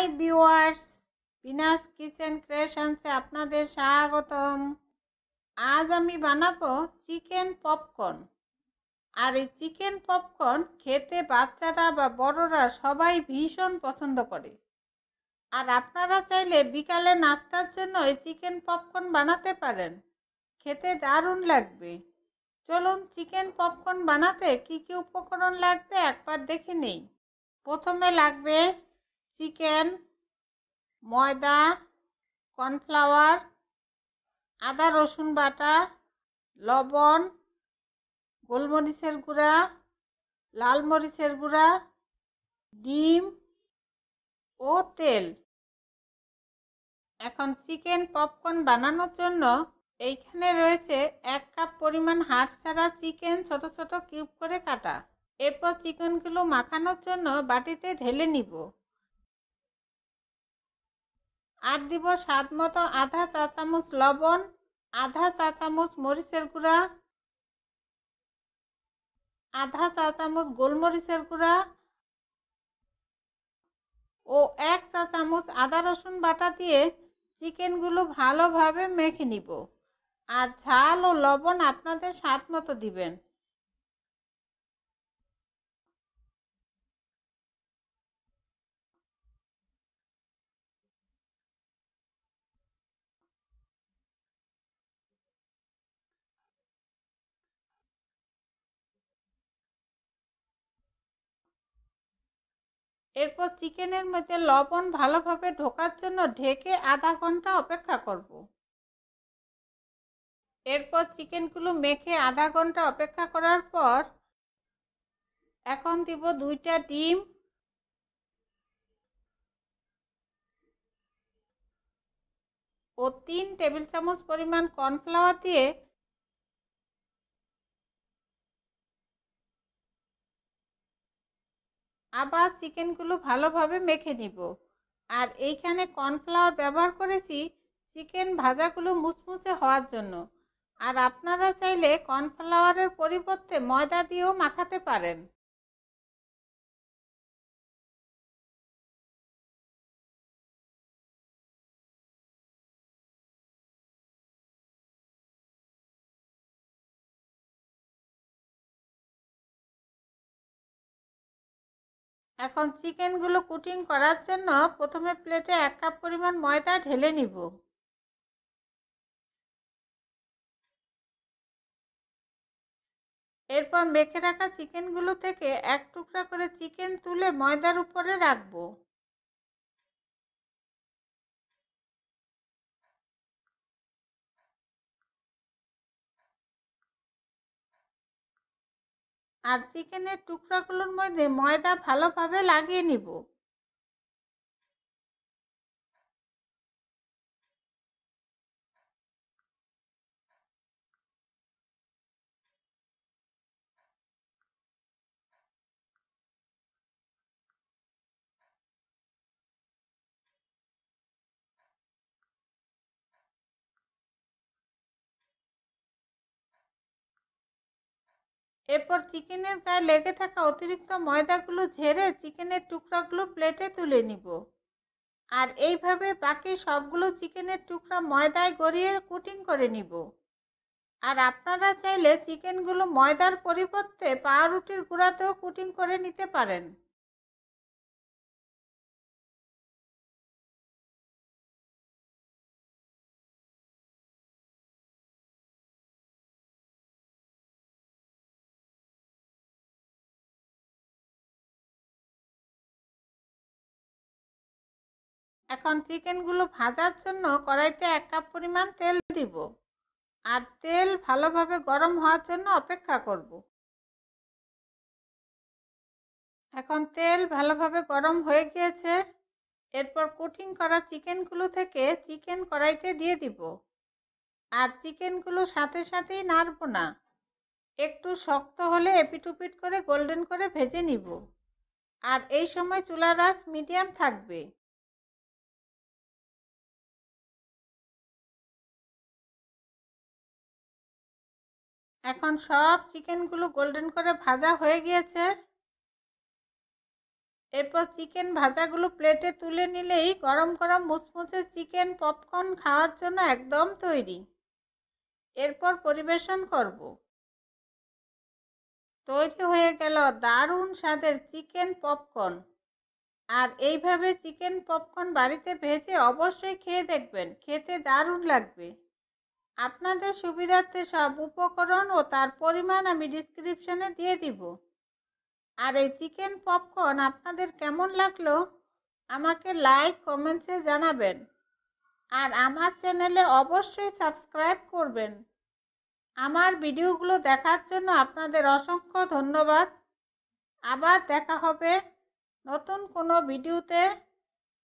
high viewers Bina's kitchen ক্রিয়েশনসে আপনাদের স্বাগতম আজ আমি বানাবো চিকেন পপকর্ন আর এই চিকেন পপকর্ন খেতে বাচ্চারা বা বড়রা সবাই ভীষণ পছন্দ করে আর আপনারা চাইলে বিকালে নাস্তার জন্য এই চিকেন পপকর্ন বানাতে পারেন খেতে দারুণ লাগবে চলুন চিকেন পপকর্ন বানাতে কি কি উপকরণ লাগবে একবার দেখে নেই প্রথমে লাগবে চিকেন ময়দা কর্নফ্লাওয়ার আদা রসুন বাটা লবণ গোলমরিচের গুঁড়া লাল মরিচের গুঁড়া ডিম ও তেল এখন চিকেন পপকর্ন বানানোর জন্য এইখানে রয়েছে এক কাপ পরিমাণ হাড় ছাড়া চিকেন ছোট ছোট কিউব করে কাটা এরপর চিকেনগুলো মাখানোর জন্য বাটিতে ঢেলে নিব আর দিব স্বাদ মতো আধা চা চামচ লবণ আধা চা চামচ মরিচের গুঁড়া আধা চা চামচ গোলমরিচের গুঁড়া ও এক চা চামচ আদা রসুন বাটা দিয়ে চিকেনগুলো ভালোভাবে মেখে নিব আর ঝাল ও লবণ আপনাদের স্বাদ মতো দিবেন এরপর চিকেনের মধ্যে লবণ ভালোভাবে ঢোকার জন্য ঢেকে আধা ঘন্টা অপেক্ষা করব এরপর চিকেনগুলো মেখে আধা ঘন্টা অপেক্ষা করার পর এখন দিব দুইটা ডিম ও তিন টেবিল চামচ পরিমাণ কর্নফ্লাওয়ার দিয়ে আবার চিকেনগুলো ভালোভাবে মেখে নিব আর এইখানে কর্নফ্লাওয়ার ব্যবহার করেছি চিকেন ভাজাগুলো মুচমুচে হওয়ার জন্য আর আপনারা চাইলে কর্নফ্লাওয়ারের পরিবর্তে ময়দা দিয়েও মাখাতে পারেন এখন চিকেনগুলো কুটিং করার জন্য প্রথমে প্লেটে এক কাপ পরিমাণ ময়দা ঢেলে নিব এরপর মেখে রাখা চিকেনগুলো থেকে এক টুকরা করে চিকেন তুলে ময়দার উপরে রাখবো আর চিকেনের টুকরাগুলোর মধ্যে ময়দা ভালোভাবে লাগিয়ে নিব এরপর চিকেনের গায়ে লেগে থাকা অতিরিক্ত ময়দাগুলো ঝেড়ে চিকেনের টুকরাগুলো প্লেটে তুলে নিব আর এইভাবে বাকি সবগুলো চিকেনের টুকরা ময়দায় গড়িয়ে কুটিং করে নিব আর আপনারা চাইলে চিকেনগুলো ময়দার পরিবর্তে পাউরুটির গুঁড়াতেও কুটিং করে নিতে পারেন এখন চিকেনগুলো ভাজার জন্য কড়াইতে এক কাপ পরিমাণ তেল দিব আর তেল ভালোভাবে গরম হওয়ার জন্য অপেক্ষা করব এখন তেল ভালোভাবে গরম হয়ে গিয়েছে এরপর কুটিং করা চিকেনগুলো থেকে চিকেন কড়াইতে দিয়ে দিব আর চিকেনগুলো সাথে সাথেই নাড়ব না একটু শক্ত হলে এপিটুপিট করে গোল্ডেন করে ভেজে নিব আর এই সময় চুলার আঁচ মিডিয়াম থাকবে এখন সব চিকেনগুলো গোল্ডেন করে ভাজা হয়ে গিয়েছে এরপর চিকেন ভাজাগুলো প্লেটে তুলে নিলেই গরম গরম মুচমুচে চিকেন পপকর্ন খাওয়ার জন্য একদম তৈরি এরপর পরিবেশন করব তৈরি হয়ে গেল দারুণ স্বাদের চিকেন পপকর্ন আর এইভাবে চিকেন পপকর্ন বাড়িতে ভেজে অবশ্যই খেয়ে দেখবেন খেতে দারুণ লাগবে আপনাদের সুবিধার্থে সব উপকরণ ও তার পরিমাণ আমি ডিসক্রিপশানে দিয়ে দিব আর এই চিকেন পপকর্ন আপনাদের কেমন লাগলো আমাকে লাইক কমেন্টসে জানাবেন আর আমার চ্যানেলে অবশ্যই সাবস্ক্রাইব করবেন আমার ভিডিওগুলো দেখার জন্য আপনাদের অসংখ্য ধন্যবাদ আবার দেখা হবে নতুন কোনো ভিডিওতে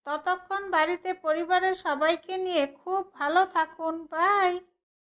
ততক্ষণ বাড়িতে পরিবারের সবাইকে নিয়ে খুব ভালো থাকুন বাই